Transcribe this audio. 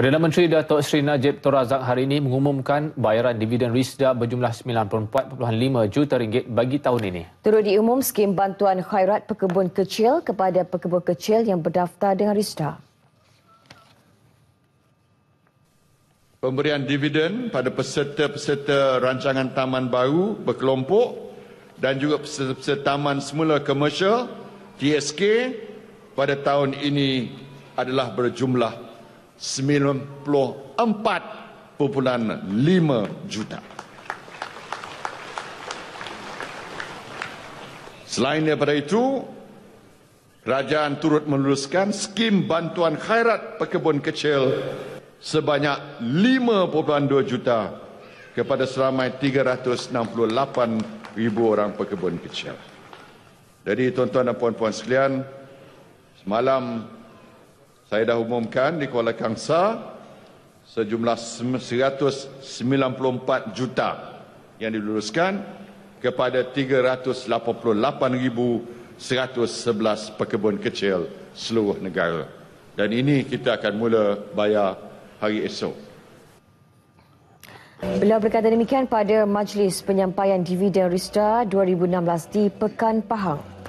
Perdana Menteri Datuk Seri Najib Tun Razak hari ini mengumumkan bayaran dividen RISDA berjumlah 94.5 juta ringgit bagi tahun ini. Turut diumum skim bantuan khairat pekebun kecil kepada pekebun kecil yang berdaftar dengan RISDA. Pemberian dividen pada peserta-peserta rancangan taman baru berkelompok dan juga peserta-peserta taman semula komersial TSK pada tahun ini adalah berjumlah 94.5 juta. Selain daripada itu, kerajaan turut meluluskan skim bantuan khairat pekebun kecil sebanyak 5.2 juta kepada seramai 368 ribu orang pekebun kecil. Jadi tuan-tuan dan puan-puan sekalian, semalam saya dah umumkan di Kuala Kangsa sejumlah 194 juta yang diluluskan kepada 388,111 pekebun kecil seluruh negara. Dan ini kita akan mula bayar hari esok. Beliau berkata demikian pada majlis penyampaian dividen Rista 2016 di Pekan Pahang.